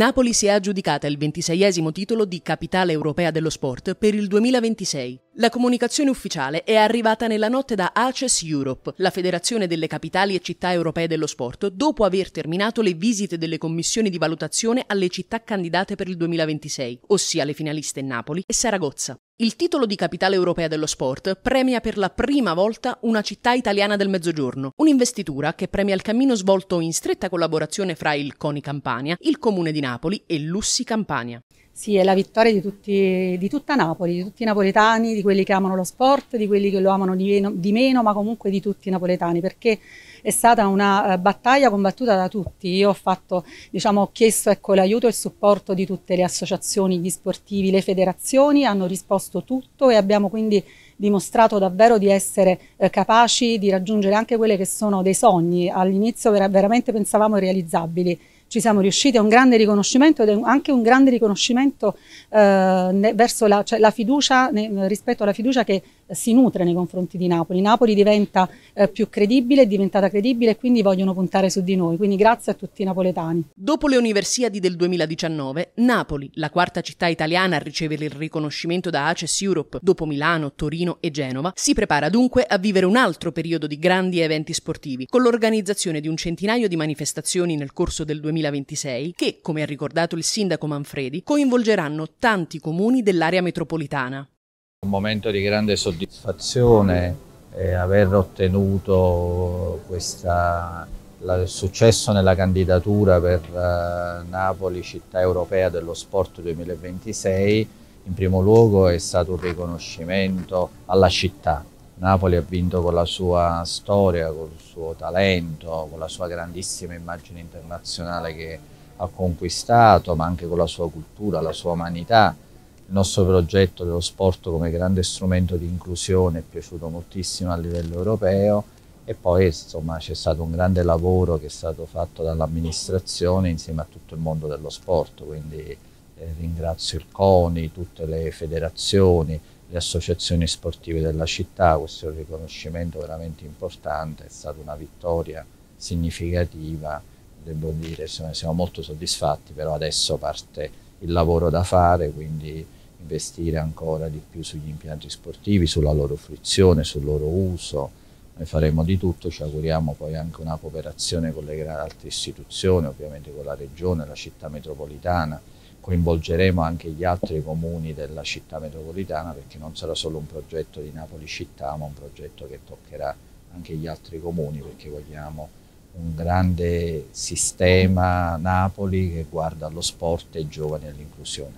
Napoli si è aggiudicata il ventiseiesimo titolo di Capitale Europea dello Sport per il 2026. La comunicazione ufficiale è arrivata nella notte da ACES Europe, la federazione delle capitali e città europee dello sport, dopo aver terminato le visite delle commissioni di valutazione alle città candidate per il 2026, ossia le finaliste Napoli e Saragozza. Il titolo di capitale europea dello sport premia per la prima volta una città italiana del Mezzogiorno, un'investitura che premia il cammino svolto in stretta collaborazione fra il CONI Campania, il Comune di Napoli e Lussi Campania. Sì, è la vittoria di, tutti, di, tutta Napoli, di tutti i napoletani, di quelli che amano lo sport, di quelli che lo amano di meno, di meno ma comunque di tutti i napoletani, perché è stata una eh, battaglia combattuta da tutti. Io ho, fatto, diciamo, ho chiesto ecco, l'aiuto e il supporto di tutte le associazioni, gli sportivi, le federazioni, hanno risposto tutto e abbiamo quindi dimostrato davvero di essere eh, capaci di raggiungere anche quelli che sono dei sogni. All'inizio vera veramente pensavamo irrealizzabili ci siamo riusciti, è un grande riconoscimento ed è anche un grande riconoscimento eh, verso la, cioè, la fiducia, rispetto alla fiducia che si nutre nei confronti di Napoli. Napoli diventa eh, più credibile, è diventata credibile e quindi vogliono puntare su di noi. Quindi grazie a tutti i napoletani. Dopo le Universiadi del 2019, Napoli, la quarta città italiana a ricevere il riconoscimento da ACES Europe dopo Milano, Torino e Genova, si prepara dunque a vivere un altro periodo di grandi eventi sportivi, con l'organizzazione di un centinaio di manifestazioni nel corso del 2026 che, come ha ricordato il sindaco Manfredi, coinvolgeranno tanti comuni dell'area metropolitana. Un momento di grande soddisfazione è eh, aver ottenuto questa, il successo nella candidatura per eh, Napoli città europea dello sport 2026. In primo luogo è stato un riconoscimento alla città. Napoli ha vinto con la sua storia, col suo talento, con la sua grandissima immagine internazionale che ha conquistato, ma anche con la sua cultura, la sua umanità il nostro progetto dello sport come grande strumento di inclusione è piaciuto moltissimo a livello europeo e poi c'è stato un grande lavoro che è stato fatto dall'amministrazione insieme a tutto il mondo dello sport, quindi eh, ringrazio il CONI, tutte le federazioni, le associazioni sportive della città, questo è un riconoscimento veramente importante, è stata una vittoria significativa, devo dire, siamo molto soddisfatti, però adesso parte il lavoro da fare, quindi investire ancora di più sugli impianti sportivi, sulla loro frizione, sul loro uso. Noi faremo di tutto, ci auguriamo poi anche una cooperazione con le altre istituzioni, ovviamente con la regione, la città metropolitana, coinvolgeremo anche gli altri comuni della città metropolitana perché non sarà solo un progetto di Napoli città ma un progetto che toccherà anche gli altri comuni perché vogliamo un grande sistema Napoli che guarda allo sport e giovani all'inclusione.